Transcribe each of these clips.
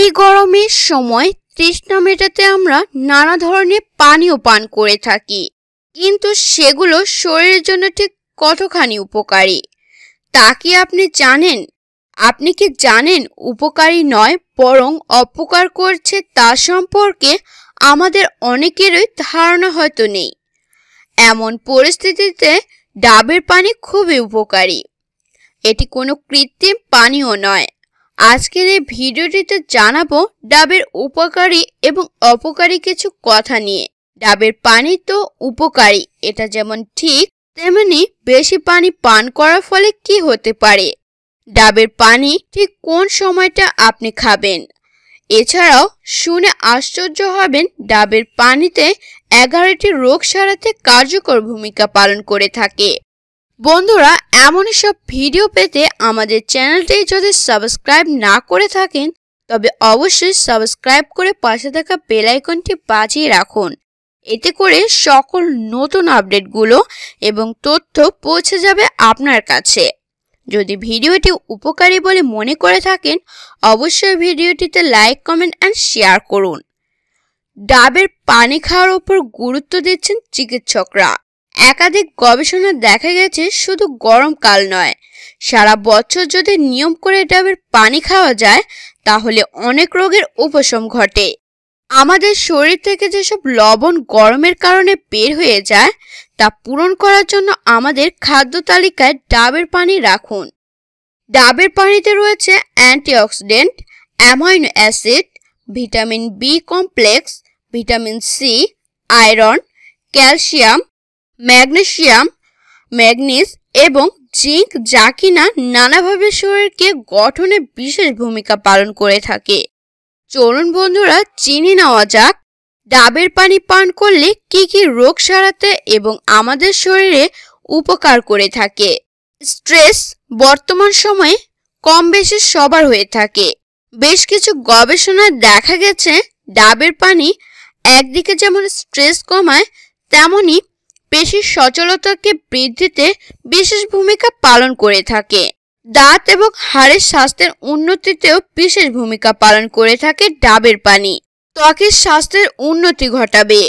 এই গরমের সময় তৃষ্ণা মেটাতে আমরা নানা ধরনের পানীয় পান করে থাকি কিন্তু সেগুলো শরীরের জন্য ঠিক কতখানি উপকারী তা কি আপনি জানেন আপনি কি জানেন উপকারী নয় বরং অপকার করছে তা সম্পর্কে আমাদের অনেকেরই ধারণা হয়তো নেই এমন পরিস্থিতিতে ডাবের পানি খুবই উপকারী এটি কোনো কৃত্রিম পানীয় নয় আজকের এই ভিডিওটিতে জানাবো ডাবের উপকারী এবং অপকারী কিছু কথা নিয়ে ডাবের পানি তো উপকারী এটা যেমন ঠিক তেমনি বেশি পানি পান করার ফলে কি হতে পারে ডাবের পানি ঠিক কোন সময়টা আপনি খাবেন এছাড়াও শুনে আশ্চর্য হবেন ডাবের পানিতে এগারোটি রোগ সারাতে কার্যকর ভূমিকা পালন করে থাকে বন্ধুরা এমন সব ভিডিও পেতে আমাদের চ্যানেলটি যদি সাবস্ক্রাইব না করে থাকেন তবে অবশ্যই সাবস্ক্রাইব করে পাশে থাকা বেলাইকনটি বাজিয়ে রাখুন এতে করে সকল নতুন আপডেটগুলো এবং তথ্য পৌঁছে যাবে আপনার কাছে যদি ভিডিওটি উপকারী বলে মনে করে থাকেন অবশ্যই ভিডিওটিতে লাইক কমেন্ট অ্যান্ড শেয়ার করুন ডাবের পানি খাওয়ার ওপর গুরুত্ব দিচ্ছেন চিকিৎসকরা একাধিক গবেষণা দেখা গেছে শুধু গরমকাল নয় সারা বছর যদি নিয়ম করে ডাবের পানি খাওয়া যায় তাহলে অনেক রোগের উপশম ঘটে আমাদের শরীর থেকে যেসব লবণ গরমের কারণে বের হয়ে যায় তা পূরণ করার জন্য আমাদের খাদ্য তালিকায় ডাবের পানি রাখুন ডাবের পানিতে রয়েছে antioxidant amino acid vitamin B complex vitamin C iron calcium magnesium ম্যাগনিস এবং জিঙ্ক যা কিনা নানাভাবে শরীরকে গঠনে বিশেষ ভূমিকা পালন করে থাকে চলুন বন্ধুরা চিনি নেওয়া যাক ডাবের পানি পান করলে কি কি রোগ সারাতে এবং আমাদের শরীরে উপকার করে থাকে স্ট্রেস বর্তমান সময়ে কম বেশি সবার হয়ে থাকে বেশ কিছু গবেষণায় দেখা গেছে ডাবের পানি একদিকে যেমন স্ট্রেস কমায় তেমনই পেশির সচলতাকে বৃদ্ধিতে বিশেষ ভূমিকা পালন করে থাকে দাঁত এবং হাড়ের স্বাস্থ্যের উন্নতিতেও বিশেষ ভূমিকা পালন করে থাকে ডাবের পানি ত্বকের স্বাস্থ্যের উন্নতি ঘটাবে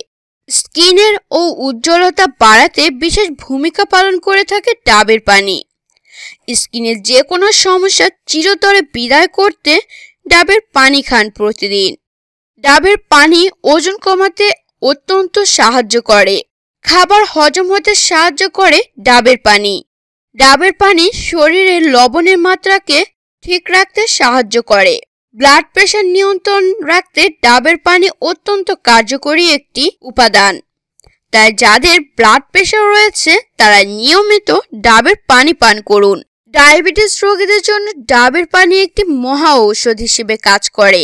স্কিনের ও উজ্জ্বলতা বাড়াতে বিশেষ ভূমিকা পালন করে থাকে ডাবের পানি স্কিনের যে কোনো সমস্যা চিরতরে বিদায় করতে ডাবের পানি খান প্রতিদিন ডাবের পানি ওজন কমাতে অত্যন্ত সাহায্য করে খাবার হজম হতে সাহায্য করে ডাবের পানি ডাবের পানি শরীরে লবণের মাত্রাকে ঠিক রাখতে সাহায্য করে ব্লাড প্রেশার নিয়ন্ত্রণ রাখতে ডাবের পানি অত্যন্ত কার্যকরী একটি উপাদান তাই যাদের ব্লাড প্রেশার রয়েছে তারা নিয়মিত ডাবের পানি পান করুন ডায়াবেটিস রোগীদের জন্য ডাবের পানি একটি মহা ঔষধ হিসেবে কাজ করে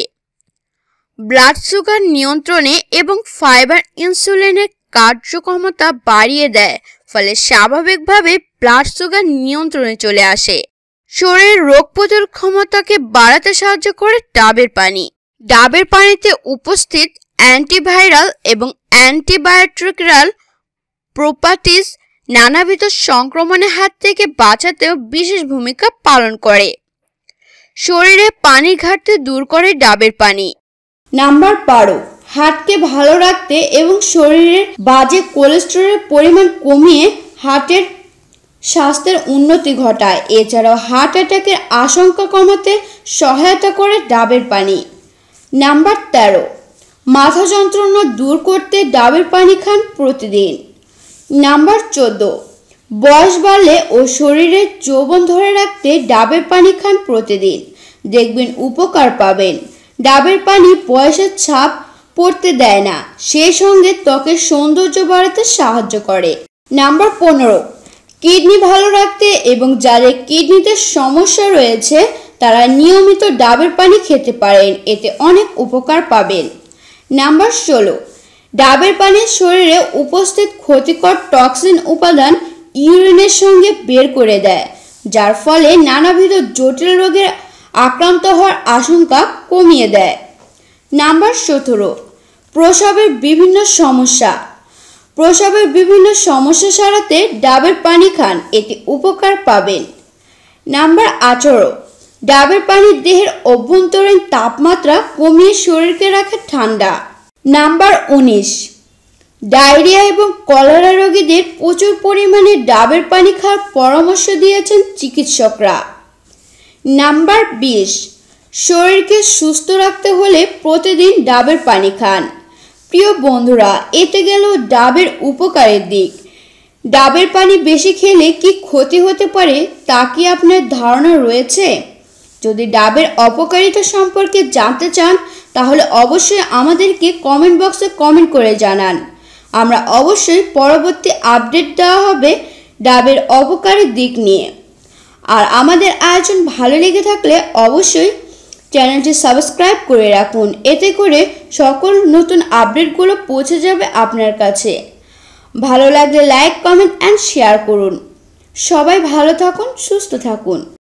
ব্লাড সুগার নিয়ন্ত্রণে এবং ফাইবার ইনসুলিনের কার্যক্ষমতা বাড়িয়ে দেয় ফলে স্বাভাবিকভাবে ব্লাড সুগার নিয়ন্ত্রণে চলে আসে শরীরের রোগ প্রতিরোধ ক্ষমতাকে বাড়াতে সাহায্য করে ডাবের পানি ডাবের পানিতে উপস্থিত অ্যান্টিভাইরাল এবং অ্যান্টিবায়োটিক্যাল প্রপার্টিস নানাবিধ সংক্রমণের হাত থেকে বাঁচাতেও বিশেষ ভূমিকা পালন করে শরীরে পানির ঘাটতি দূর করে ডাবের পানি নাম্বার বারো হার্টকে ভালো রাখতে এবং শরীরের বাজে কোলেস্টেরলের পরিমাণ কমিয়ে হার্টের স্বাস্থ্যের উন্নতি ঘটায় এছাড়াও হার্ট অ্যাটাকের আশঙ্কা কমাতে সহায়তা করে ডাবের পানি নাম্বার তেরো মাথা যন্ত্রণা দূর করতে ডাবের পানি খান প্রতিদিন নাম্বার চোদ্দ বয়স বাড়লে ও শরীরের যৌবন ধরে রাখতে ডাবের পানি খান প্রতিদিন দেখবেন উপকার পাবেন ডাবের পানি বয়সের ছাপ পড়তে দেয় না সেই সঙ্গে ত্বকের সৌন্দর্য বাড়াতে সাহায্য করে নাম্বার পনেরো কিডনি ভালো রাখতে এবং যাদের কিডনিতে সমস্যা রয়েছে তারা নিয়মিত ডাবের পানি খেতে পারেন এতে অনেক উপকার পাবেন নাম্বার ষোলো ডাবের পানি শরীরে উপস্থিত ক্ষতিকর টক্সিন উপাদান ইউরিনের সঙ্গে বের করে দেয় যার ফলে নানাবিধ জটিল রোগের আক্রান্ত হওয়ার আশঙ্কা কমিয়ে দেয় নাম্বার সতেরো প্রসবের বিভিন্ন সমস্যা প্রসবের বিভিন্ন সমস্যা সারাতে ডাবের পানি খান এতে উপকার পাবেন নাম্বার আঠারো ডাবের পানি দেহের অভ্যন্তরীণ তাপমাত্রা কমিয়ে শরীরকে রাখে ঠান্ডা নাম্বার উনিশ ডায়রিয়া এবং কলেরা রোগীদের প্রচুর পরিমাণে ডাবের পানি খাওয়ার পরামর্শ দিয়েছেন চিকিৎসকরা নাম্বার বিশ শরীরকে সুস্থ রাখতে হলে প্রতিদিন ডাবের পানি খান প্রিয় বন্ধুরা এতে গেল ডাবের উপকারের দিক ডাবের পানি বেশি খেলে কি ক্ষতি হতে পারে তা কি আপনার ধারণা রয়েছে যদি ডাবের অপকারিতা সম্পর্কে জানতে চান তাহলে অবশ্যই আমাদেরকে কমেন্ট বক্সে কমেন্ট করে জানান আমরা অবশ্যই পরবর্তী আপডেট দেওয়া হবে ডাবের অপকারের দিক নিয়ে আর আমাদের আয়োজন ভালো লেগে থাকলে অবশ্যই চ্যানেলটি সাবস্ক্রাইব করে রাখুন এতে করে সকল নতুন আপডেটগুলো পৌঁছে যাবে আপনার কাছে ভালো লাগলে লাইক কমেন্ট অ্যান্ড শেয়ার করুন সবাই ভালো থাকুন সুস্থ থাকুন